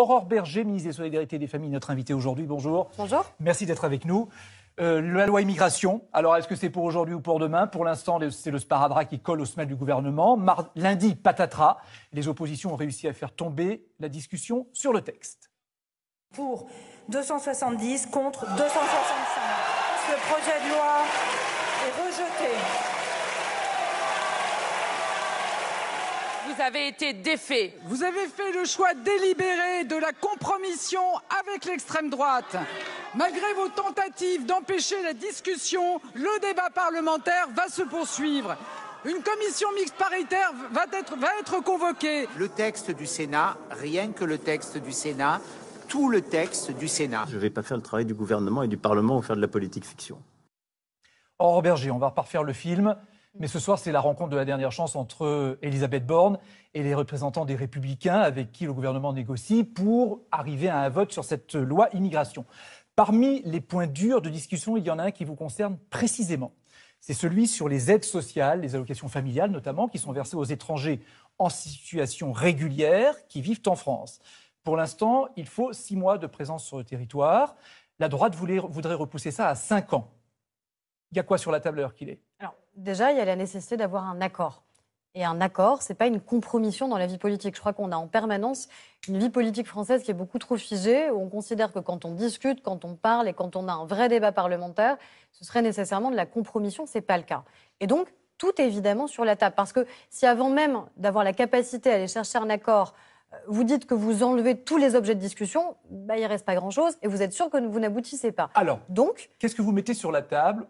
Aurore Berger, ministre des Solidarités des Familles, notre invité aujourd'hui. Bonjour. Bonjour. Merci d'être avec nous. Euh, la loi immigration, alors est-ce que c'est pour aujourd'hui ou pour demain Pour l'instant, c'est le sparadrap qui colle au semelles du gouvernement. lundi, patatras, les oppositions ont réussi à faire tomber la discussion sur le texte. Pour 270 contre 265. Le projet de loi est rejeté. vous avez été défait. Vous avez fait le choix délibéré de la compromission avec l'extrême droite. Malgré vos tentatives d'empêcher la discussion, le débat parlementaire va se poursuivre. Une commission mixte paritaire va être, convoquée. Le texte du Sénat, rien que le texte du Sénat, tout le texte du Sénat. Je ne vais pas faire le travail du gouvernement et du Parlement ou faire de la politique fiction. Or, Berger, on va refaire le film. Mais ce soir, c'est la rencontre de la dernière chance entre Elisabeth Borne et les représentants des Républicains avec qui le gouvernement négocie pour arriver à un vote sur cette loi immigration. Parmi les points durs de discussion, il y en a un qui vous concerne précisément. C'est celui sur les aides sociales, les allocations familiales notamment, qui sont versées aux étrangers en situation régulière qui vivent en France. Pour l'instant, il faut six mois de présence sur le territoire. La droite voudrait repousser ça à cinq ans. Il y a quoi sur la table tableur qu'il est déjà, il y a la nécessité d'avoir un accord. Et un accord, ce n'est pas une compromission dans la vie politique. Je crois qu'on a en permanence une vie politique française qui est beaucoup trop figée, où on considère que quand on discute, quand on parle et quand on a un vrai débat parlementaire, ce serait nécessairement de la compromission. Ce n'est pas le cas. Et donc, tout est évidemment sur la table. Parce que si avant même d'avoir la capacité à aller chercher un accord, euh, vous dites que vous enlevez tous les objets de discussion, bah, il ne reste pas grand-chose et vous êtes sûr que vous n'aboutissez pas. Alors, qu'est-ce que vous mettez sur la table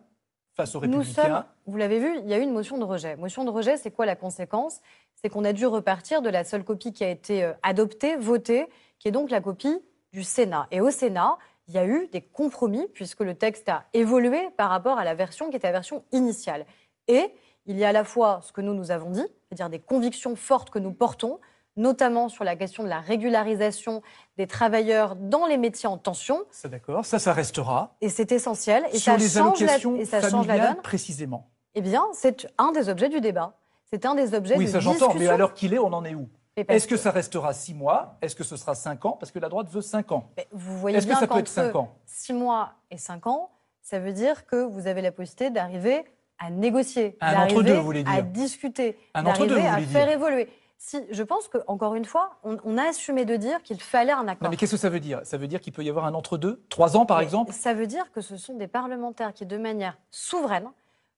nous sommes, vous l'avez vu, il y a eu une motion de rejet. Motion de rejet, c'est quoi la conséquence C'est qu'on a dû repartir de la seule copie qui a été euh, adoptée, votée, qui est donc la copie du Sénat. Et au Sénat, il y a eu des compromis, puisque le texte a évolué par rapport à la version qui était la version initiale. Et il y a à la fois ce que nous nous avons dit, c'est-à-dire des convictions fortes que nous portons, notamment sur la question de la régularisation des travailleurs dans les métiers en tension. Ça d'accord, ça ça restera. Et c'est essentiel. Et ça change allocations et ça change la donne. précisément. Eh bien, c'est un des objets du débat. C'est un des objets oui, ça j'entends, mais alors qu'il est, on en est où est-ce que, ça restera 6 mois Est-ce que ce sera 5 ans Parce que la droite veut 5 ans. vous voyez Est-ce que ça ans 6 mois et 5 ans, ça veut dire que vous avez la possibilité d'arriver à négocier, d'arriver à discuter, d'arriver à faire évoluer si, je pense que encore une fois, on, a assumé de dire qu'il fallait un accord. mais qu'est-ce que ça veut dire Ça veut dire qu'il peut y avoir un entre-deux, trois ans par exemple Ça veut dire que ce sont des parlementaires qui, de manière souveraine,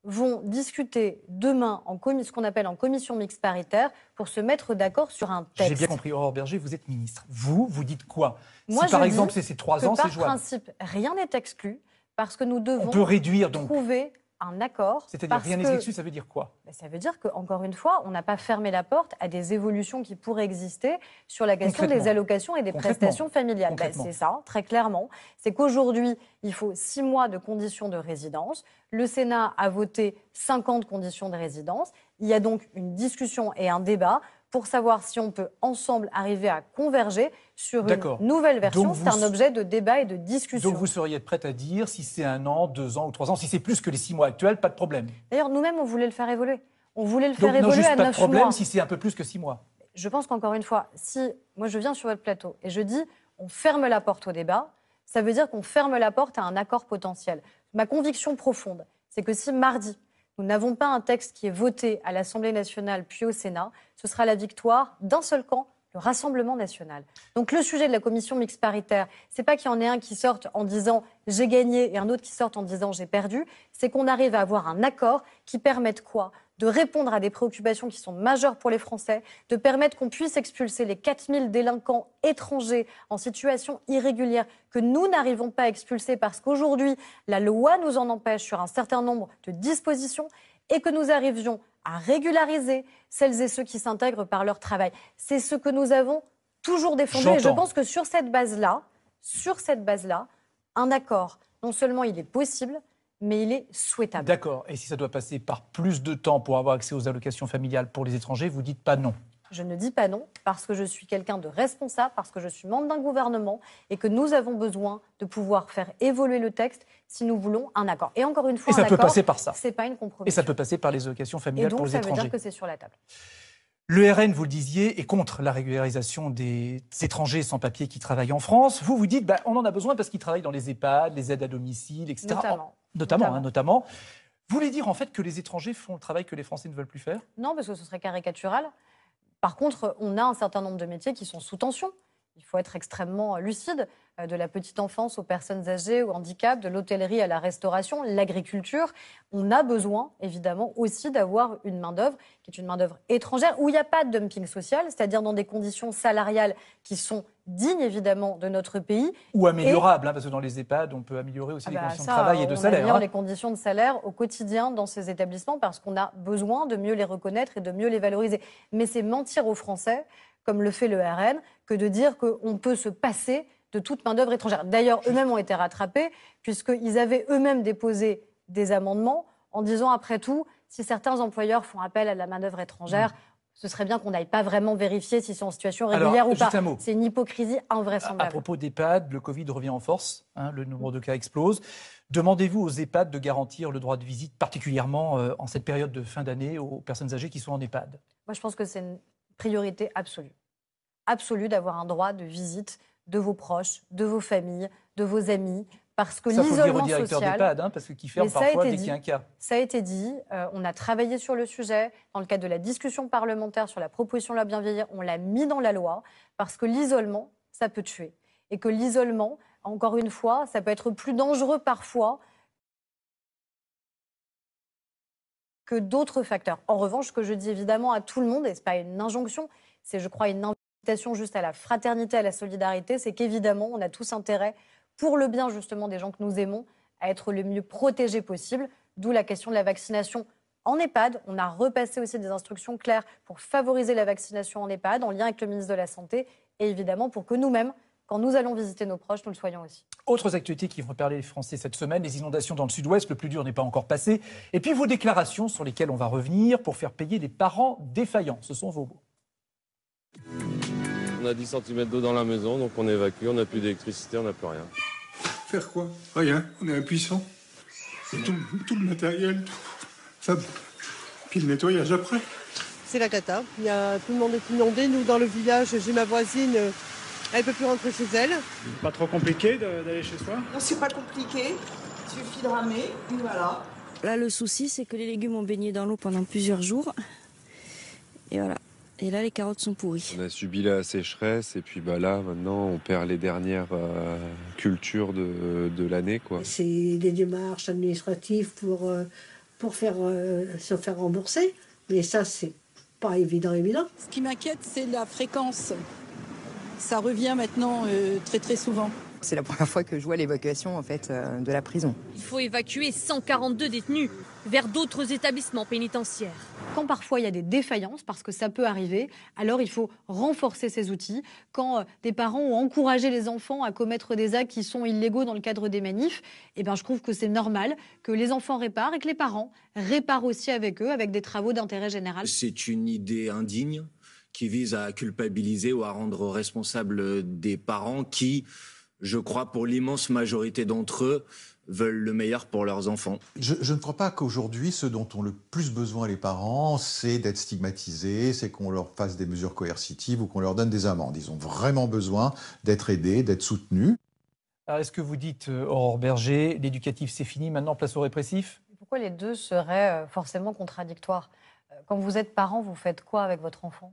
vont discuter demain en ce qu'on appelle en commission mixte paritaire pour se mettre d'accord sur un texte. J'ai bien compris. Aurore Berger, vous êtes ministre. Vous, vous dites quoi Moi, par exemple, c'est ces trois ans, Par principe, rien n'est exclu parce que nous devons on peut réduire, donc. trouver un accord. C'est-à-dire rien n'est ça veut dire quoi ben, Ça veut dire qu'encore une fois, on n'a pas fermé la porte à des évolutions qui pourraient exister sur la question des allocations et des prestations familiales. Ben, c'est ça, très clairement. C'est qu'aujourd'hui, il faut six mois de conditions de résidence. Le Sénat a voté 50 conditions de résidence. Il y a donc une discussion et un débat pour savoir si on peut ensemble arriver à converger sur une nouvelle version. C'est un objet de débat et de discussion. Donc vous seriez prête à dire si c'est un an, deux ans ou trois ans, si c'est plus que les six mois actuels, pas de problème. D'ailleurs, nous-mêmes, on voulait le faire évoluer. On voulait le faire évoluer à neuf mois. pas de problème si c'est un peu plus que six mois. Je pense qu'encore une fois, si moi je viens sur votre plateau et je dis on ferme la porte au débat, ça veut dire qu'on ferme la porte à un accord potentiel. Ma conviction profonde, c'est que si mardi, nous n'avons pas un texte qui est voté à l'Assemblée nationale puis au Sénat, ce sera la victoire d'un seul camp le Rassemblement national. Donc le sujet de la commission mixte paritaire, ce n'est pas qu'il y en ait un qui sorte en disant j'ai gagné et un autre qui sorte en disant j'ai perdu, c'est qu'on arrive à avoir un accord qui permette quoi de répondre à des préoccupations qui sont majeures pour les Français, de permettre qu'on puisse expulser les 4000 délinquants étrangers en situation irrégulière que nous n'arrivons pas à expulser parce qu'aujourd'hui, la loi nous en empêche sur un certain nombre de dispositions et que nous arrivions à régulariser celles et ceux qui s'intègrent par leur travail. C'est ce que nous avons toujours défendu et je pense que sur cette base-là, sur cette base-là, un accord, non seulement il est possible, mais il est souhaitable. D'accord. Et si ça doit passer par plus de temps pour avoir accès aux allocations familiales pour les étrangers, vous dites pas non je ne dis pas non, parce que je suis quelqu'un de responsable, parce que je suis membre d'un gouvernement et que nous avons besoin de pouvoir faire évoluer le texte si nous voulons un accord. Et encore une fois, ça peut passer par ça. C'est pas une compromission. Et ça peut passer par les allocations familiales pour les étrangers. Ça veut dire que c'est sur la table. Le RN, vous le disiez, est contre la régularisation des étrangers sans papier qui travaillent en France. Vous vous dites, bah, on en a besoin parce qu'ils travaillent dans les EHPAD, les aides à domicile, etc. Notamment. Notamment, Hein, Vous voulez dire en fait que les étrangers font le travail que les Français ne veulent plus faire Non, parce que ce serait caricatural. Par contre, on a un certain nombre de métiers qui sont sous tension. Il faut être extrêmement euh, lucide, euh, de la petite enfance aux personnes âgées, ou handicap, de l'hôtellerie à la restauration, l'agriculture. On a besoin, évidemment, aussi d'avoir une main-d'œuvre qui est une main-d'œuvre étrangère, où il n'y a pas de dumping social, c'est-à-dire dans des conditions salariales qui sont digne évidemment de notre pays. Ou améliorable, hein, parce que dans les EHPAD, on peut améliorer aussi ah les bah conditions de travail et de salaire. On améliore hein. les conditions de salaire au quotidien dans ces établissements parce qu'on a besoin de mieux les reconnaître et de mieux les valoriser. Mais c'est mentir aux Français, comme le fait le RN, que de dire qu'on peut se passer de toute main-d'œuvre étrangère. D'ailleurs, eux-mêmes ont été rattrapés, puisqu'ils avaient eux-mêmes déposé des amendements en disant, après tout, si certains employeurs font appel à la main-d'œuvre étrangère, mmh ce serait bien qu'on n'aille pas vraiment vérifier s'ils sont en situation régulière ou pas. C'est une hypocrisie invraisemblable. À, à propos d'EHPAD, le Covid revient en force, hein, le nombre de cas explose. Demandez-vous aux EHPAD de garantir le droit de visite, particulièrement euh, en cette période de fin d'année, aux personnes âgées qui sont en EHPAD Moi, je pense que c'est une priorité absolue. Absolue d'avoir un droit de visite de vos proches, de vos familles, de vos amis, parce que l'isolement social. Hein, parce que qui ferme parfois dès un cas. Ça a été dit. Euh, on a travaillé sur le sujet dans le cadre de la discussion parlementaire sur la proposition de la bienveillance, On l'a mis dans la loi parce que l'isolement, ça peut tuer et que l'isolement, encore une fois, ça peut être plus dangereux parfois que d'autres facteurs. En revanche, ce que je dis évidemment à tout le monde, et ce n'est pas une injonction, c'est je crois une invitation juste à la fraternité, à la solidarité, c'est qu'évidemment, on a tous intérêt pour le bien justement des gens que nous aimons, à être le mieux protégés possible. D'où la question de la vaccination en EHPAD. On a repassé aussi des instructions claires pour favoriser la vaccination en EHPAD, en lien avec le ministre de la Santé, et évidemment pour que nous-mêmes, quand nous allons visiter nos proches, nous le soyons aussi. Autres actualités qui vont parler les Français cette semaine, les inondations dans le sud-ouest, le plus dur n'est pas encore passé, et puis vos déclarations sur lesquelles on va revenir pour faire payer les parents défaillants. Ce sont vos mots. On a 10 cm d'eau dans la maison, donc on évacue, on n'a plus d'électricité, on n'a plus rien. Faire quoi Rien, on est impuissant. Tout, tout, le matériel, ça, puis le nettoyage après. C'est la cata. Il y a, tout le monde est inondé. Nous, dans le village, j'ai ma voisine, euh, elle ne peut plus rentrer chez elle. Pas trop compliqué d'aller chez soi Non, c'est pas compliqué. Il suffit de ramer, et voilà. Là, le souci, c'est que les légumes ont baigné dans l'eau pendant plusieurs jours. Et voilà. Et là, les carottes sont pourries. On a subi la sécheresse et puis bah là, maintenant, on perd les dernières euh, cultures de, l'année. C'est des démarches administratives pour, euh, pour faire, euh, se faire rembourser. Mais ça, c'est pas évident, évident. Ce qui m'inquiète, c'est la fréquence. Ça revient maintenant très très souvent. C'est la première fois que je vois l'évacuation en fait euh, de la prison. Il faut évacuer 142 détenus vers d'autres établissements pénitentiaires. Quand parfois il y a des défaillances, parce que ça peut arriver, alors il faut renforcer ces outils. Quand euh, des parents ont encouragé les enfants à commettre des actes qui sont illégaux dans le cadre des manifs, eh ben, je trouve que c'est normal que les enfants réparent et que les parents réparent aussi avec eux, avec des travaux d'intérêt général. C'est une idée indigne qui vise à culpabiliser ou à rendre responsable des parents qui je crois, pour l'immense majorité d'entre eux, veulent le meilleur pour leurs enfants. Je, ne crois pas qu'aujourd'hui, ce dont ont le plus besoin les parents, c'est d'être stigmatisés, c'est qu'on leur fasse des mesures coercitives ou qu'on leur donne des amendes. Ils ont vraiment besoin d'être aidés, d'être soutenus. est-ce que vous dites, euh, Aurore Berger, l'éducatif c'est fini, maintenant place au répressif Pourquoi les deux seraient euh, forcément contradictoires euh, Quand vous êtes parent, vous faites quoi avec votre enfant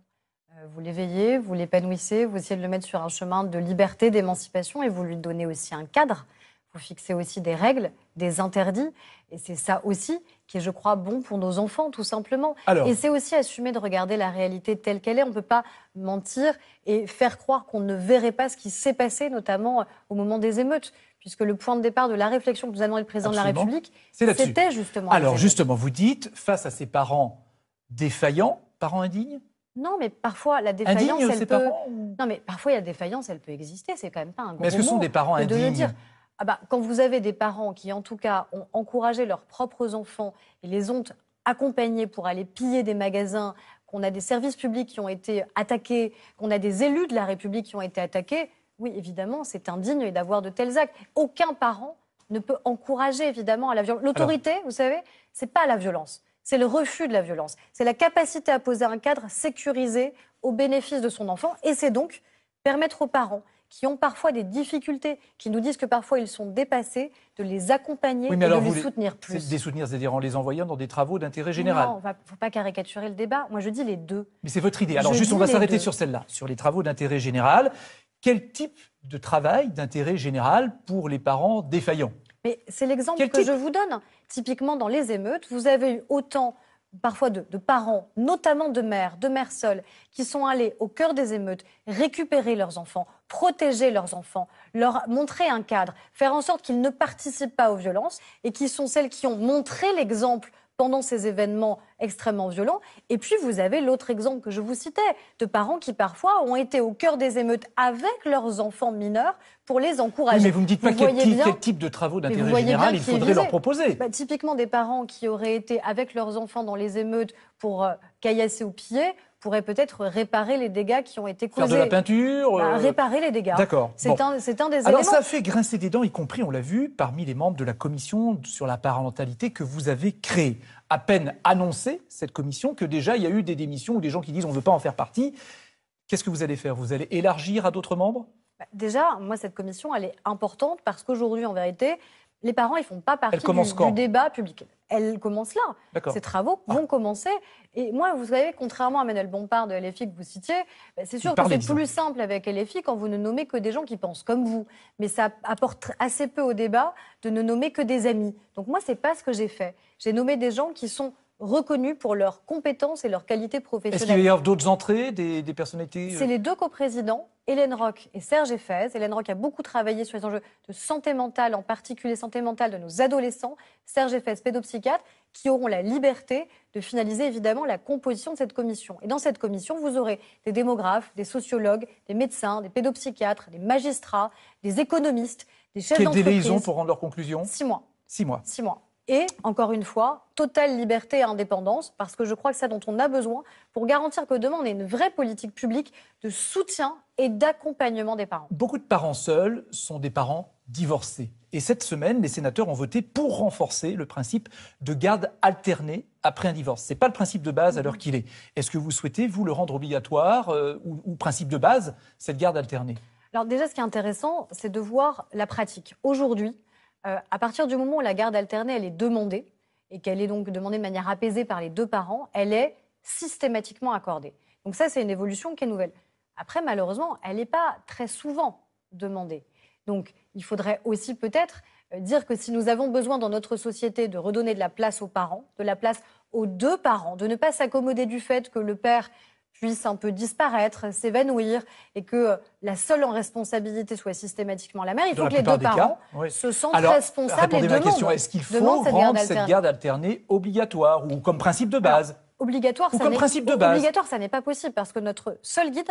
euh, vous l'éveillez, vous l'épanouissez, vous essayez de le mettre sur un chemin de liberté, d'émancipation et vous lui donnez aussi un cadre. Vous fixez aussi des règles, des interdits. Et c'est ça aussi qui est, je crois, bon pour nos enfants, tout simplement. et c'est aussi assumer de regarder la réalité telle qu'elle est. On ne peut pas mentir et faire croire qu'on ne verrait pas ce qui s'est passé, notamment euh, au moment des émeutes puisque le point de départ de la réflexion que nous avons avec le président de la République, c'était justement. Alors justement, vous dites, face à ces parents défaillants, parents indignes non, mais parfois la défaillance, elle peut. Non, mais parfois a défaillance, elle peut exister. C'est quand même pas un gros. Mais ce que sont des parents indignes dire. Ah bah, quand vous avez des parents qui, en tout cas, ont encouragé leurs propres enfants et les ont accompagnés pour aller piller des magasins, qu'on a des services publics qui ont été attaqués, qu'on a des élus de la République qui ont été attaqués, oui, évidemment, c'est indigne d'avoir de tels actes. Aucun parent ne peut encourager, évidemment, à la violence. L'autorité, vous savez, c'est pas la violence c'est le refus de la violence. C'est la capacité à poser un cadre sécurisé au bénéfice de son enfant. Et c'est donc permettre aux parents qui ont parfois des difficultés, qui nous disent que parfois ils sont dépassés, de les accompagner et alors de les soutenir plus. des soutenir, c'est-à-dire en les envoyant dans des travaux d'intérêt général. Non, il ne faut pas caricaturer le débat. Moi, je dis les deux. Mais c'est votre idée. Alors, juste, on va s'arrêter sur celle-là, sur les travaux d'intérêt général. Quel type de travail d'intérêt général pour les parents défaillants mais c'est l'exemple que je vous donne. Typiquement, dans les émeutes, vous avez eu autant parfois de, parents, notamment de mères, de mères seules, qui sont allées au cœur des émeutes récupérer leurs enfants, protéger leurs enfants, leur montrer un cadre, faire en sorte qu'ils ne participent pas aux violences et qui sont celles qui ont montré l'exemple pendant ces événements extrêmement violents. Et puis, vous avez l'autre exemple que je vous citais, de parents qui parfois ont été au cœur des émeutes avec leurs enfants mineurs pour les encourager. mais vous ne me dites pas quel, type de travaux d'intérêt général il faudrait leur proposer. Bah, typiquement, des parents qui auraient été avec leurs enfants dans les émeutes pour euh, caillasser au pied pourrait peut-être réparer les dégâts qui ont été causés. Faire de la peinture bah, euh, Réparer les dégâts. D'accord. C'est un, un, des Alors ça fait grincer des dents, y compris, on l'a vu, parmi les membres de la commission sur la parentalité que vous avez créée. À peine annoncée, cette commission, que déjà il y a eu des démissions ou des gens qui disent on ne veut pas en faire partie. Qu'est-ce que vous allez faire Vous allez élargir à d'autres membres bah, Déjà, moi, cette commission, elle est importante parce qu'aujourd'hui, en vérité, les parents, ils font pas partie du, du, débat public elle commence là. Ces travaux ah. vont commencer. Et moi, vous savez, contrairement à Manuel Bompard de LFI que vous citiez, bah, c'est sûr que c'est plus simple avec LFI quand vous ne nommez que des gens qui pensent comme vous. Mais ça apporte assez peu au débat de ne nommer que des amis. Donc moi, c'est pas ce que j'ai fait. J'ai nommé des gens qui sont reconnus pour leurs compétences et leurs qualités professionnelles. Est-ce qu'il y a d'autres entrées, des, des personnalités euh? C'est les deux coprésidents, Hélène Rock et Serge Effez. Hélène Roch a beaucoup travaillé sur les enjeux de santé mentale, en particulier santé mentale de nos adolescents. Serge Effez, pédopsychiatre, qui auront la liberté de finaliser évidemment la composition de cette commission. Et dans cette commission, vous aurez des démographes, des sociologues, des médecins, des pédopsychiatres, des magistrats, des économistes, des chefs d'entreprise. Quel délai ils ont pour rendre leurs conclusions Six mois. Six mois. Six mois et, encore une fois, totale liberté et indépendance, parce que je crois que c'est ça dont on a besoin pour garantir que demain, on ait une vraie politique publique de soutien et d'accompagnement des parents. Beaucoup de parents seuls sont des parents divorcés. Et cette semaine, les sénateurs ont voté pour renforcer le principe de garde alternée après un divorce. Ce n'est pas le principe de base à l'heure qu'il est. Est-ce que vous souhaitez, vous, le rendre obligatoire euh, ou, ou principe de base, cette garde alternée Alors déjà, ce qui est intéressant, c'est de voir la pratique. Aujourd'hui, euh, à partir du moment où la garde alternée est demandée, et qu'elle est donc demandée de manière apaisée par les deux parents, elle est systématiquement accordée. Donc ça, c'est une évolution qui est nouvelle. Après, malheureusement, elle n'est pas très souvent demandée. Donc il faudrait aussi peut-être euh, dire que si nous avons besoin dans notre société de redonner de la place aux parents, de la place aux deux parents, de ne pas s'accommoder du fait que le père puisse un peu disparaître, s'évanouir, et que la seule en responsabilité soit systématiquement la mère. Il faut que les deux parents se sentent Alors, responsables et Ma question, est-ce qu'il faut rendre cette garde, alternée, obligatoire ou comme principe de base Obligatoire, comme principe de base. obligatoire, ça n'est pas possible parce que notre seul guide,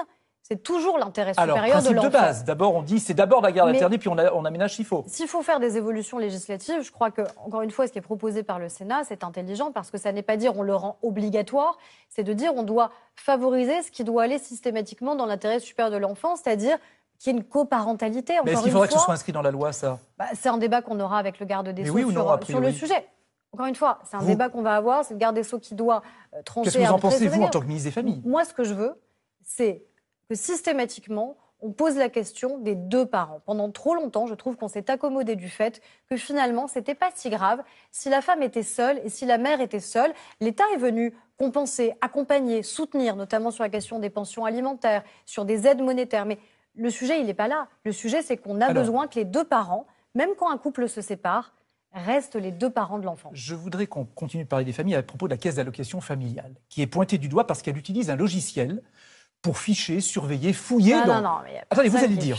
c'est toujours l'intérêt supérieur Alors, principe de l'enfant. de base. D'abord, on dit c'est d'abord la garde interdite, puis on, on aménage s'il faut. S'il faut faire des évolutions législatives, je crois que, encore une fois, ce qui est proposé par le Sénat, c'est intelligent parce que ça n'est pas dire on le rend obligatoire, c'est de dire on doit favoriser ce qui doit aller systématiquement dans l'intérêt supérieur de l'enfant, c'est-à-dire qu'il y ait une coparentalité. Mais est-ce qu'il faudrait que ce soit inscrit dans la loi, ça bah, C'est un débat qu'on aura avec le garde des Sceaux euh, sur, le sujet. Encore une fois, c'est un débat qu'on va avoir, c'est le garde des Sceaux qui doit trancher. Qu'est-ce que vous en pensez, vous, en tant que ministre des Familles Moi, ce que je veux, c'est que systématiquement, on pose la question des deux parents. Pendant trop longtemps, je trouve qu'on s'est accommodé du fait que finalement, ce n'était pas si grave si la femme était seule et si la mère était seule. L'État est venu compenser, accompagner, soutenir, notamment sur la question des pensions alimentaires, sur des aides monétaires. Mais le sujet, il n'est pas là. Le sujet, c'est qu'on a besoin que les deux parents, même quand un couple se sépare, restent les deux parents de l'enfant. Je voudrais qu'on continue de parler des familles à propos de la caisse d'allocation familiale, qui est pointée du doigt parce qu'elle utilise un logiciel pour ficher, surveiller, fouiller dans... vous allez dire,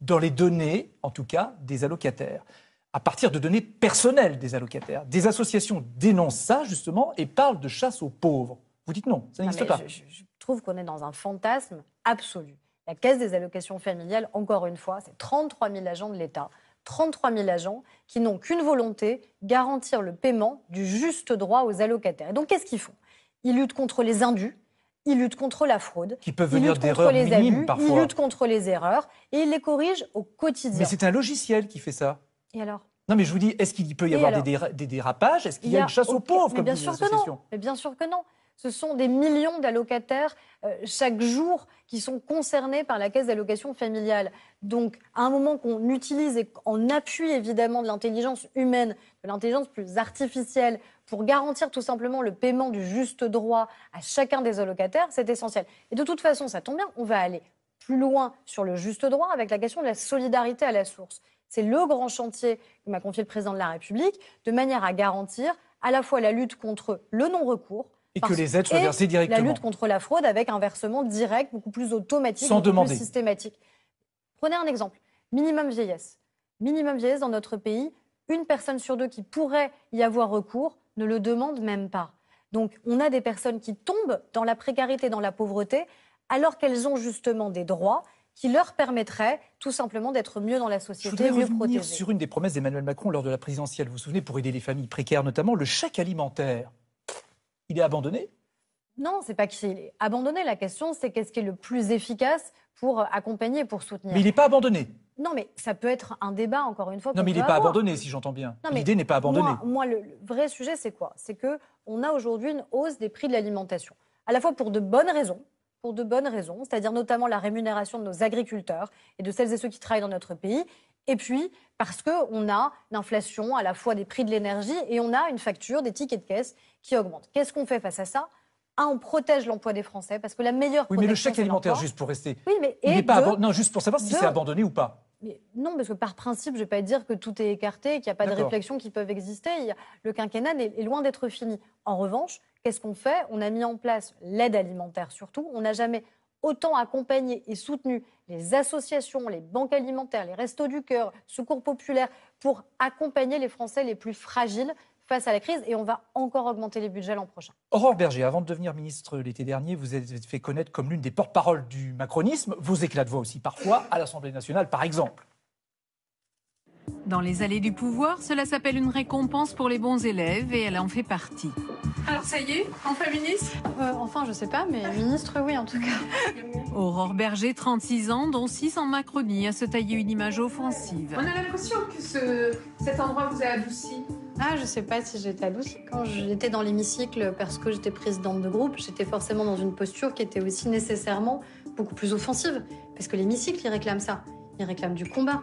dans, les données, en tout cas, des allocataires à partir de données personnelles des allocataires. Des associations dénoncent ça, justement, et parlent de chasse aux pauvres. Vous dites non, ça n'existe pas. Je, trouve qu'on est dans un fantasme absolu. La Caisse des allocations familiales, encore une fois, c'est 33 000 agents de l'État. 33 000 agents qui n'ont qu'une volonté, garantir le paiement du juste droit aux allocataires. Et donc, qu'est-ce qu'ils font Ils luttent contre les indus, il lutte contre la fraude, qui peuvent venir les abus, Il lutte contre les erreurs et il les corrige au quotidien. Mais c'est un logiciel qui fait ça. Et alors non, mais je vous dis, est-ce qu'il peut y avoir des, dérapages Est-ce qu'il y, a une chasse aux pauvres bien sûr que non. Mais bien sûr que non ce sont des millions d'allocataires euh, chaque jour qui sont concernés par la caisse d'allocation familiale. Donc, à un moment qu'on utilise et qu'on appuie évidemment de l'intelligence humaine, de l'intelligence plus artificielle, pour garantir tout simplement le paiement du juste droit à chacun des allocataires, c'est essentiel. Et de toute façon, ça tombe bien, on va aller plus loin sur le juste droit avec la question de la solidarité à la source. C'est le grand chantier que m'a confié le président de la République, de manière à garantir à la fois la lutte contre le non-recours, et que les aides soient versées directement. La lutte contre la fraude avec un versement direct, beaucoup plus automatique, beaucoup plus systématique. Prenez un exemple. Minimum vieillesse. Minimum vieillesse dans notre pays, une personne sur deux qui pourrait y avoir recours ne le demande même pas. Donc on a des personnes qui tombent dans la précarité, dans la pauvreté, alors qu'elles ont justement des droits qui leur permettraient tout simplement d'être mieux dans la société, mieux Je mieux protégées. Sur une des promesses d'Emmanuel Macron lors de la présidentielle, vous vous souvenez, pour aider les familles précaires notamment, le chèque alimentaire il est abandonné Non, c'est pas qu'il est abandonné. La question, c'est qu'est-ce qui est le plus efficace pour accompagner, pour soutenir. Mais il n'est pas abandonné. Non, mais ça peut être un débat, encore une fois. Non, mais il n'est pas abandonné, si j'entends bien. L'idée n'est pas abandonnée. Moi, le, le, vrai sujet, c'est quoi C'est que on a aujourd'hui une hausse des prix de l'alimentation, à la fois pour de bonnes raisons, pour de bonnes raisons, c'est-à-dire notamment la rémunération de nos agriculteurs et de celles et ceux qui travaillent dans notre pays, et puis parce qu'on a l'inflation à la fois des prix de l'énergie et on a une facture des tickets de caisse qui augmente. Qu'est-ce qu'on fait face à ça ah, on protège l'emploi des Français parce que la meilleure. Oui, mais le chèque alimentaire, juste pour rester. Oui, mais non, juste pour savoir si c'est abandonné ou pas. non, parce que par principe, je ne vais pas dire que tout est écarté, qu'il n'y a pas de réflexions qui peuvent exister. Le quinquennat est loin d'être fini. En revanche, qu'est-ce qu'on fait On a mis en place l'aide alimentaire surtout. On n'a jamais autant accompagner et soutenu les associations, les banques alimentaires, les restos du cœur, secours populaires, pour accompagner les Français les plus fragiles face à la crise et on va encore augmenter les budgets l'an prochain. Aurore Berger, avant de devenir ministre l'été dernier, vous êtes fait connaître comme l'une des porte-paroles du macronisme, vos éclats de voix aussi parfois, à l'Assemblée nationale par exemple. Dans les allées du pouvoir, cela s'appelle une récompense pour les bons élèves et elle en fait partie. Alors ça y est, enfin ministre euh, Enfin, je sais pas, mais ministre, oui, en tout cas. Aurore Berger, 36 ans, dont 6 en Macronie, a se taillé une image offensive. On a l'impression que cet endroit vous a adouci. Ah, je sais pas si j'étais adoucie. Quand j'étais dans l'hémicycle, parce que j'étais présidente de groupe, j'étais forcément dans une posture qui était aussi nécessairement beaucoup plus offensive, parce que l'hémicycle, il réclame ça. Ils du combat.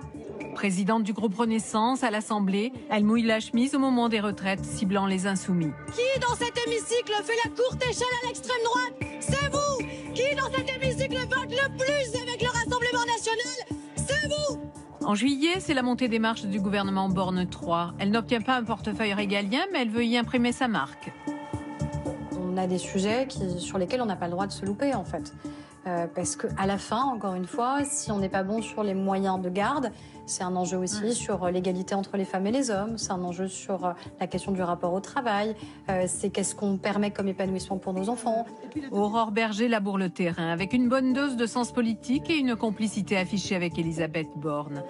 Présidente du groupe Renaissance à l'Assemblée, elle mouille la chemise au moment des retraites, ciblant les insoumis. Qui dans cet hémicycle fait la courte échelle à l'extrême droite C'est vous Qui dans cet hémicycle vote le plus avec le Rassemblement national C'est vous en juillet, c'est la montée des marches du gouvernement Borne 3. Elle n'obtient pas un portefeuille régalien, mais elle veut y imprimer sa marque. On a des sujets sur lesquels on n'a pas le droit de se louper, en fait. Euh, parce que à la fin, encore une fois, si on n'est pas bon sur les moyens de garde, c'est un enjeu aussi sur euh, l'égalité entre les femmes et les hommes, c'est un enjeu sur euh, la question du rapport au travail, c'est qu'est-ce qu'on permet comme épanouissement pour nos enfants. Aurore Berger laboure le terrain avec une bonne dose de sens politique et une complicité affichée avec Elisabeth Borne.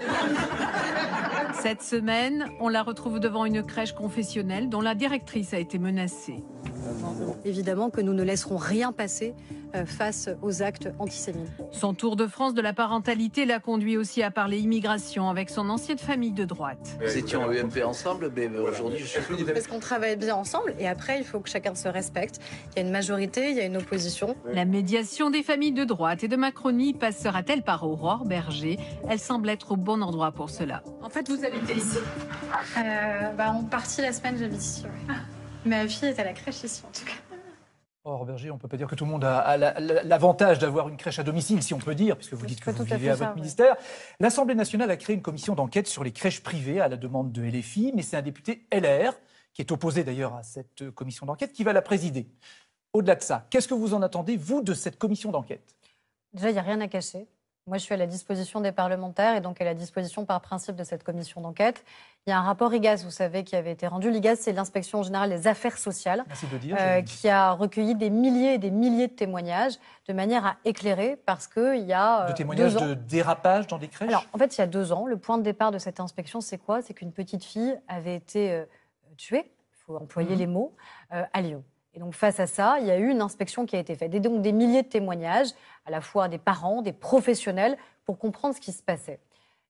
Cette semaine, on la retrouve devant une crèche confessionnelle dont la directrice a été menacée. Évidemment que nous ne laisserons rien passer euh, face aux actes antisémites. Son tour de France de la parentalité l'a conduit aussi à parler immigration avec son ancienne famille de droite. Nous étions en UMP ensemble, mais euh, aujourd'hui je suis plus. Parce qu'on travaille bien ensemble et après il faut que chacun se respecte. Il y a une majorité, il y a une opposition. La médiation des familles de droite et de Macronie passera-t-elle par Aurore Berger Elle semble être au bon endroit pour cela. En fait, vous habitez ici euh, bah, On partit la semaine, j'habite Ma fille est à la crèche ici, en tout cas. Or, oh, Berger, on ne peut pas dire que tout le monde a, l'avantage d'avoir une crèche à domicile, si on peut dire, puisque vous dites que vous vivez à, votre ministère. L'Assemblée nationale a créé une commission d'enquête sur les crèches privées à la demande de LFI, mais c'est un député LR, qui est opposé d'ailleurs à cette commission d'enquête, qui va la présider. Au-delà de ça, qu'est-ce que vous en attendez, vous, de cette commission d'enquête Déjà, il n'y a rien à cacher. Moi, je suis à la disposition des parlementaires et donc à la disposition par principe de cette commission d'enquête. Il y a un rapport IGAS, vous savez, qui avait été rendu. L'IGAS, c'est l'Inspection générale des affaires sociales, euh, qui a recueilli des milliers et des milliers de témoignages de manière à éclairer parce qu'il y a. Euh, de témoignages de dérapage dans des crèches Alors, en fait, il y a deux ans, le point de départ de cette inspection, c'est quoi C'est qu'une petite fille avait été euh, tuée, il faut employer mhm. les mots, à Lyon. Et donc face à ça, il y a eu une inspection qui a été faite. Et donc des milliers de témoignages, à la fois des parents, des professionnels, pour comprendre ce qui se passait.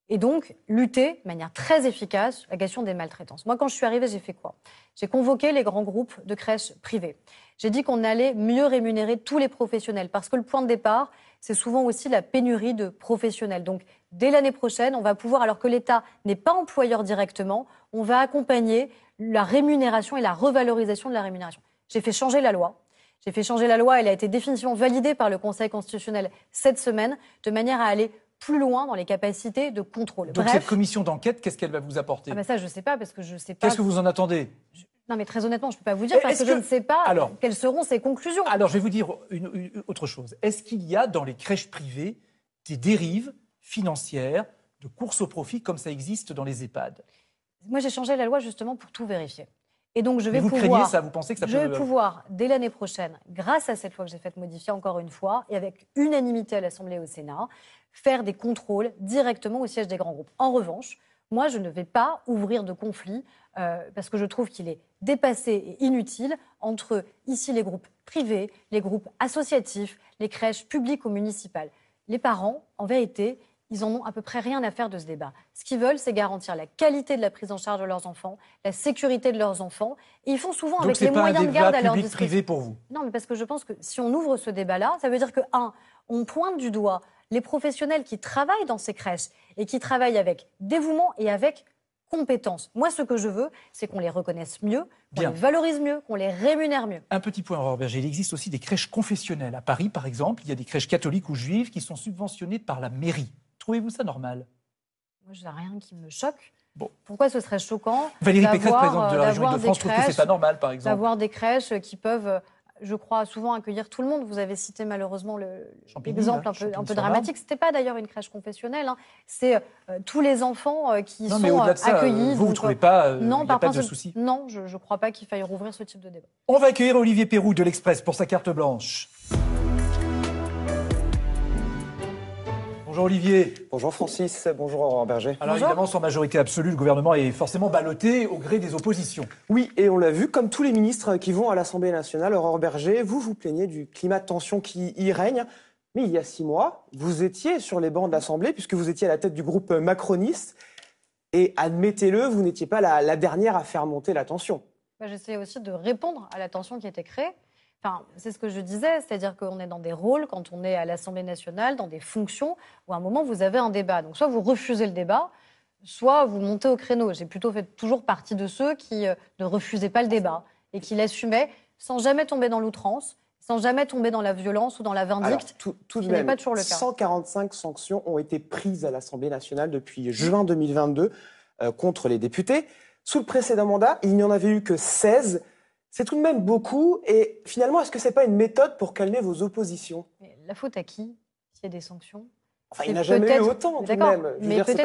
Et donc lutter de manière très efficace la question des maltraitances. Moi, quand je suis arrivée, j'ai fait quoi J'ai convoqué les grands groupes de crèches privées. J'ai dit qu'on allait mieux rémunérer tous les professionnels, parce que le point de départ, c'est souvent aussi la pénurie de professionnels. Donc dès l'année prochaine, on va pouvoir, alors que l'État n'est pas employeur directement, on va accompagner la rémunération et la revalorisation de la rémunération. J'ai fait changer la loi. J'ai fait changer la loi. Elle a été définitivement validée par le Conseil constitutionnel cette semaine, de manière à aller plus loin dans les capacités de contrôle. Donc cette commission d'enquête, qu'est-ce qu'elle va vous apporter ah bah Ça, je ne sais pas, parce que je ne sais pas. Qu'est-ce que vous en attendez Non, mais très honnêtement, je ne peux pas vous dire eh, parce que, je ne sais pas alors, quelles seront ses conclusions. Alors, je vais vous dire une autre chose. Est-ce qu'il y a dans les crèches privées des dérives financières, de course au profit, comme ça existe dans les EHPAD Moi, j'ai changé la loi justement pour tout vérifier. Et donc, je vais vous pouvoir. ça, vous pensez que ça je vais euh, pouvoir, dès l'année prochaine, grâce à cette loi que j'ai faite modifier encore une fois, et avec unanimité à l'Assemblée et au Sénat, faire des contrôles directement au siège des grands groupes. En revanche, moi, je ne vais pas ouvrir de conflit euh, parce que je trouve qu'il est dépassé et inutile entre ici les groupes privés, les groupes associatifs, les crèches publiques ou municipales. Les parents, en vérité, ils en ont à peu près rien à faire de ce débat. Ce qu'ils veulent, c'est garantir la qualité de la prise en charge de leurs enfants, la sécurité de leurs enfants. Et ils font souvent avec les moyens de garde à leur disposition. privé pour vous Non, mais parce que je pense que si on ouvre ce débat-là, ça veut dire que, un, on pointe du doigt les professionnels qui travaillent dans ces crèches et qui travaillent avec dévouement et avec compétence. Moi, ce que je veux, c'est qu'on les reconnaisse mieux, qu'on les valorise mieux, qu'on les rémunère mieux. Un petit point, Aurore Berger, il existe aussi des crèches confessionnelles. À Paris, par exemple, il y a des crèches catholiques ou juives qui sont subventionnées par la mairie. Trouvez-vous ça normal Moi, je n'ai rien qui me choque. Bon. Pourquoi ce serait choquant Valérie Pécresse, de la euh, région de france trouve que c'est pas normal, par exemple. D'avoir des crèches qui peuvent, je crois, souvent accueillir tout le monde. Vous avez cité malheureusement l'exemple hein, un peu, dramatique. Ce n'était pas d'ailleurs une crèche confessionnelle. Hein. C'est euh, tous les enfants euh, qui non, sont accueillis. Vous ne trouvez pas, non, pas de souci Non, je ne crois pas qu'il faille rouvrir ce type de débat. On va accueillir Olivier Pérou de l'Express pour sa carte blanche. Bonjour Olivier. Bonjour Francis, bonjour Aurore Berger. Alors évidemment, sans majorité absolue, le gouvernement est forcément ballotté au gré des oppositions. Oui, et on l'a vu, comme tous les ministres qui vont à l'Assemblée nationale, Aurore Berger, vous vous plaignez du climat de tension qui y règne. Mais il y a six mois, vous étiez sur les bancs de l'Assemblée, puisque vous étiez à la tête du groupe macroniste. Et admettez-le, vous n'étiez pas la, dernière à faire monter la tension. Bah, j'essayais aussi de répondre à la tension qui était créée c'est ce que je disais, c'est-à-dire qu'on est dans des rôles quand on est à l'Assemblée nationale, dans des fonctions où à un moment vous avez un débat. Donc soit vous refusez le débat, soit vous montez au créneau. J'ai plutôt fait toujours partie de ceux qui euh, ne refusaient pas le débat et qui l'assumaient sans jamais tomber dans l'outrance, sans jamais tomber dans la violence ou dans la vindicte. tout, toujours 145 sanctions ont été prises à l'Assemblée nationale depuis juin 2022 euh, contre les députés. Sous le précédent mandat, il n'y en avait eu que 16. C'est tout de même beaucoup. Et finalement, est-ce que ce n'est pas une méthode pour calmer vos oppositions La faute à qui S'il y a des sanctions Enfin, il n'a jamais eu autant, tout de même. mais peut-être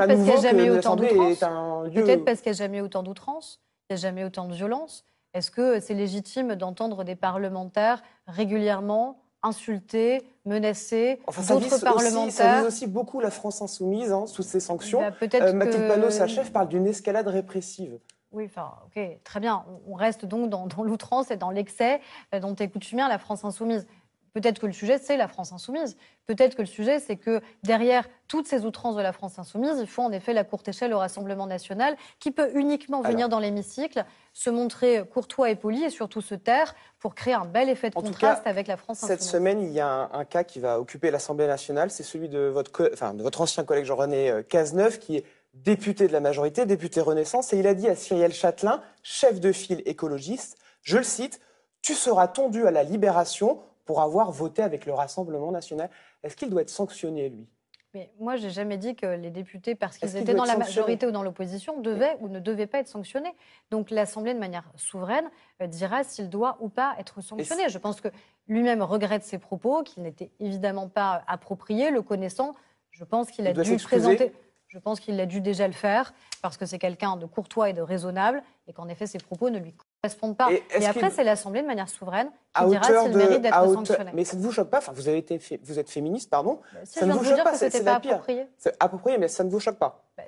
parce qu'il n'y a jamais eu autant d'outrance. parce qu'il n'y a jamais autant d'outrance, il n'y a jamais autant de violence. Est-ce que c'est légitime d'entendre des parlementaires régulièrement insultés, menacés, d'autres parlementaires aussi, Ça vise aussi beaucoup la France insoumise hein, sous ces sanctions. Bah, euh, Mathilde sa chef, parle d'une escalade répressive. Oui, ok, très bien. On reste donc dans, l'outrance et dans l'excès euh, dont est coutumière la France insoumise. Peut-être que le sujet, c'est la France insoumise. Peut-être que le sujet, c'est que derrière toutes ces outrances de la France insoumise, il faut en effet la courte échelle au Rassemblement national, qui peut uniquement venir dans l'hémicycle, se montrer courtois et poli, et surtout se taire pour créer un bel effet de contraste avec la France insoumise. Cette semaine, il y a un, cas qui va occuper l'Assemblée nationale, c'est celui de votre, de votre ancien collègue Jean-René euh, Cazeneuve, qui est député de la majorité, député Renaissance, et il a dit à Cyril Châtelain, chef de file écologiste, je le cite, Tu seras tondu à la libération pour avoir voté avec le Rassemblement national. Est-ce qu'il doit être sanctionné, lui mais moi, n'ai jamais dit que les députés, parce qu'ils étaient dans la majorité ou dans l'opposition, devaient ou ne devaient pas être sanctionnés. Donc l'Assemblée, de manière souveraine, euh, dira s'il doit ou pas être sanctionné. Je pense que lui-même regrette ses propos, qu'il n'était évidemment pas approprié, le connaissant. Je pense qu'il a dû présenter. Je pense qu'il a dû déjà le faire parce que c'est quelqu'un de courtois et de raisonnable et qu'en effet ses propos ne lui correspondent pas. Et, après, c'est l'Assemblée de manière souveraine qui dira s'il mérite d'être sanctionné. Mais ça ne vous choque pas Enfin, vous, avez été, vous êtes féministe, pardon. Euh, ça ne vous choque pas, c'est pas pire. Approprié. approprié, mais ça ne vous choque pas. Bah,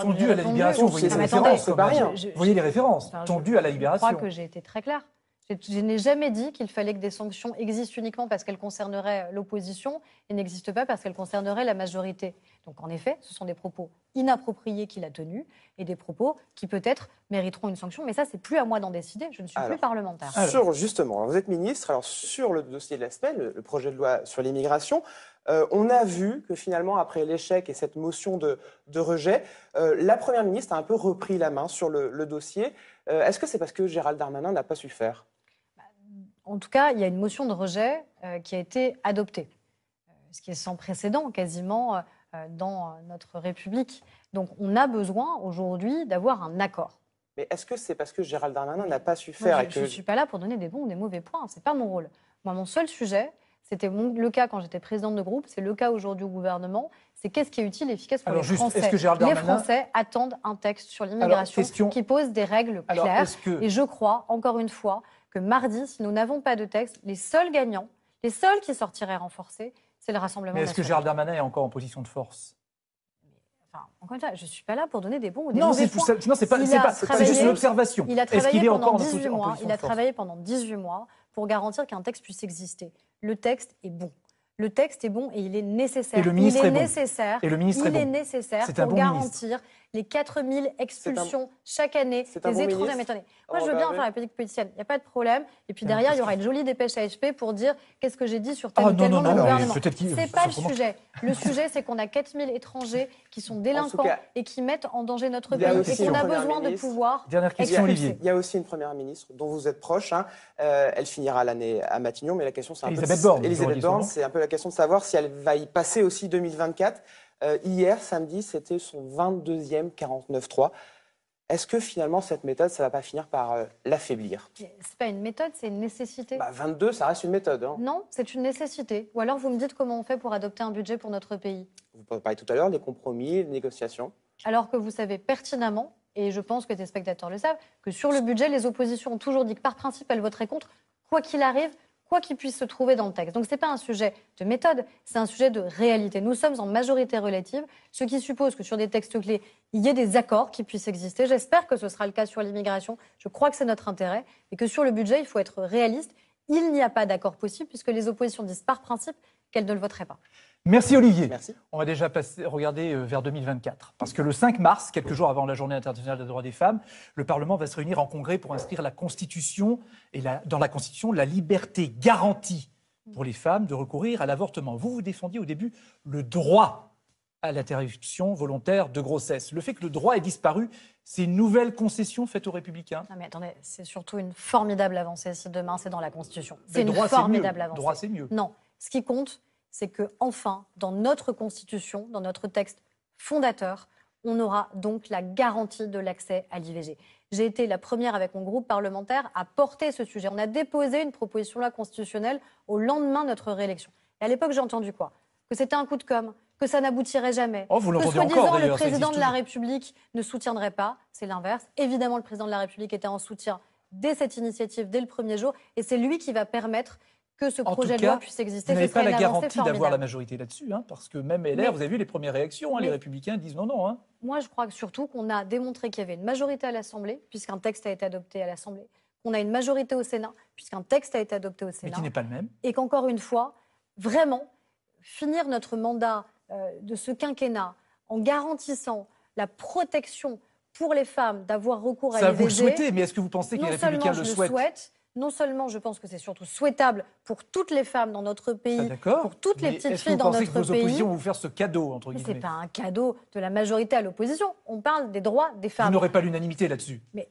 Tendu à la libération, voyez les références. Vous voyez les références. Tendu à la libération. Je crois que j'ai été très claire. Je n'ai jamais dit qu'il fallait que des sanctions existent uniquement parce qu'elles concerneraient l'opposition et n'existent pas parce qu'elles concerneraient la majorité. Donc en effet, ce sont des propos inappropriés qu'il a tenus et des propos qui peut-être mériteront une sanction. Mais ça, c'est plus à moi d'en décider. Je ne suis plus parlementaire. Sur, justement, vous êtes ministre. Alors sur le dossier de la semaine, le projet de loi sur l'immigration, euh, on a vu que finalement, après l'échec et cette motion de, rejet, euh, la Première ministre a un peu repris la main sur le, dossier. Euh, est-ce que c'est parce que Gérald Darmanin n'a pas su faire en tout cas, il y a une motion de rejet euh, qui a été adoptée, euh, ce qui est sans précédent quasiment euh, dans notre République. Donc on a besoin aujourd'hui d'avoir un accord. Mais est-ce que c'est parce que Gérald Darmanin n'a pas su faire Je ne suis pas là pour donner des bons ou des mauvais points, ce n'est pas mon rôle. Moi, mon seul sujet, c'était le cas quand j'étais présidente de groupe, c'est le cas aujourd'hui au gouvernement, c'est qu'est-ce qui est utile et efficace pour les Français. Les Français attendent un texte sur l'immigration qui pose des règles claires. Et je crois, encore une fois, que mardi, si nous n'avons pas de texte, les seuls gagnants, les seuls qui sortiraient renforcés, c'est le Rassemblement Mais est-ce que Gérald Darmanin est encore en position de force encore une fois, je ne suis pas là pour donner des bons ou des non, points. non, c'est pas, c'est juste une observation. Il a travaillé pendant 18 mois. il a travaillé pendant 18 mois pour garantir qu'un texte puisse exister. Le texte est bon. Le texte est bon et il est nécessaire. Et le ministre est, bon. Et le ministre il est, nécessaire pour garantir les 4000 expulsions chaque année des étrangers. Mais attendez, moi oh, je veux bah bien faire la politique politicienne, il n'y a pas de problème. Et puis ah, derrière, il y aura une jolie dépêche à HP pour dire qu'est-ce que j'ai dit sur tel ah, du gouvernement. C'est pas le sujet. Le sujet, c'est qu'on a 4000 étrangers qui sont délinquants et qui mettent en danger notre pays et qu'on a besoin de pouvoir. Dernière question, Olivier. Il y a aussi une première ministre dont vous êtes proche. Hein. Euh, elle finira l'année à Matignon, mais la question c'est un Elisabeth peu. Borne. Elisabeth Borne, c'est un peu la question de savoir si elle va y passer aussi 2024. Euh, hier, samedi, c'était son 22e 49-3. Est-ce que finalement cette méthode, ça ne va pas finir par euh, l'affaiblir C'est pas une méthode, c'est une nécessité. 22, bah, ça reste une méthode. Hein. Non, c'est une nécessité. Ou alors vous me dites comment on fait pour adopter un budget pour notre pays. Vous parlez tout à l'heure des compromis, des négociations. Alors que vous savez pertinemment, et je pense que tes spectateurs le savent, que sur le budget, les oppositions ont toujours dit que par principe, elles voteraient contre, quoi qu'il arrive, quoi qu'il puisse se trouver dans le texte. Donc ce n'est pas un sujet de méthode, c'est un sujet de réalité. Nous sommes en majorité relative, ce qui suppose que sur des textes clés, il y ait des accords qui puissent exister. J'espère que ce sera le cas sur l'immigration, je crois que c'est notre intérêt, et que sur le budget, il faut être réaliste. Il n'y a pas d'accord possible puisque les oppositions disent par principe qu'elles ne le voteraient pas. Merci Olivier. On va déjà regarder euh, vers 2024. Parce que le 5 mars, quelques jours avant la Journée internationale des droits des femmes, le Parlement va se réunir en congrès pour inscrire la Constitution et la, dans la Constitution la liberté garantie pour les femmes de recourir à l'avortement. Vous, vous défendiez au début le droit à l'interruption volontaire de grossesse. Le fait que le droit ait disparu, c'est une nouvelle concession faite aux républicains. Non mais attendez, c'est surtout une formidable avancée si demain c'est dans la Constitution. C'est une formidable avancée. – avancée. Droit, c'est mieux. Non, ce qui compte, c'est que enfin, dans notre Constitution, dans notre texte fondateur, on aura donc la garantie de l'accès à l'IVG. J'ai été la première avec mon groupe parlementaire à porter ce sujet. On a déposé une proposition constitutionnelle au lendemain de notre réélection. Et à l'époque, j'ai entendu quoi Que c'était un coup de com', que ça n'aboutirait jamais. Oh, vous que soi-disant le président de la République ne soutiendrait pas, c'est l'inverse. Évidemment, le président de la République était en soutien dès cette initiative, dès le premier jour, et c'est lui qui va permettre que ce projet de loi puisse exister. Vous n'avez pas la garantie d'avoir la majorité là-dessus, hein, parce que même LR, vous avez vu les premières réactions, hein, les républicains disent non, non. Hein. Moi, je crois surtout qu'on a démontré qu'il y avait une majorité à l'Assemblée, puisqu'un texte a été adopté à l'Assemblée, qu'on a une majorité au Sénat, puisqu'un texte a été adopté au Sénat. Mais qui n'est pas le même. Et qu'encore une fois, vraiment, finir notre mandat euh, de ce quinquennat en garantissant la protection pour les femmes d'avoir recours à l'IVG. Ça, vous le souhaitez, mais est-ce que vous pensez que les républicains le, souhaitent non seulement je pense que c'est surtout souhaitable pour toutes les femmes dans notre pays, ah, pour toutes les petites filles dans notre que pays. Oppositions vous faire ce cadeau entre guillemets. C'est pas un cadeau de la majorité à l'opposition. On parle des droits des femmes. Vous n'aurez pas l'unanimité là-dessus. Mais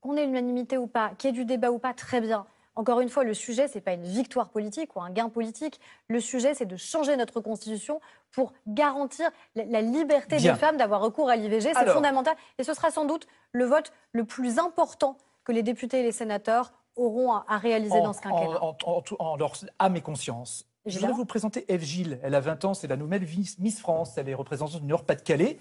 qu'on ait l'unanimité ou pas, qu'il y ait du débat ou pas, très bien. Encore une fois, le sujet, ce n'est pas une victoire politique ou un gain politique. Le sujet, c'est de changer notre constitution pour garantir la, liberté des femmes d'avoir recours à l'IVG. C'est fondamental. Et ce sera sans doute le vote le plus important que les députés et les sénateurs auront à, réaliser dans ce quinquennat en, en, en, leur âme et conscience. Je vais vous présenter Eve Gilles. Elle a 20 ans, c'est la nouvelle Miss France. Elle est représentante du Nord-Pas-de-Calais.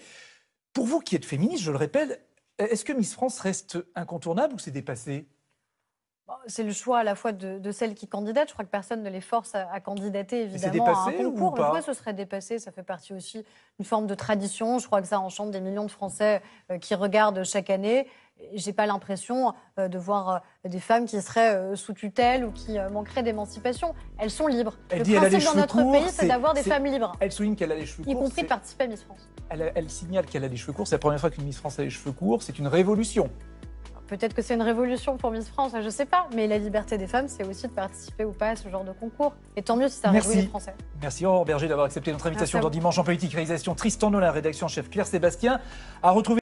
Pour vous qui êtes féministe, je le répète, est-ce que Miss France reste incontournable ou c'est dépassé bah, c'est le choix à la fois de, de, celles qui candidatent. Je crois que personne ne les force à, candidater, évidemment, dépassé, concours. Ou pas ce serait dépassé. Ça fait partie aussi d'une forme de tradition. Je crois que ça enchante des millions de Français euh, qui regardent chaque année j'ai pas l'impression euh, de voir euh, des femmes qui seraient euh, sous tutelle ou qui manqueraient d'émancipation. Elles sont libres. le principe dans notre pays, c'est d'avoir des femmes libres. Elle souligne qu'elle a les cheveux courts. Y compris de participer à Miss France. Elle, signale qu'elle a les cheveux courts. C'est la première fois qu'une Miss France a les cheveux courts. C'est une révolution. Peut-être que c'est une révolution pour Miss France, je ne sais pas. Mais la liberté des femmes, c'est aussi de participer ou pas à ce genre de concours. Et tant mieux si ça réjouit les Français. Merci Aurore Berger d'avoir accepté notre invitation dans Dimanche en politique. Réalisation Tristan Nolan, rédaction chef Claire Sébastien. À retrouver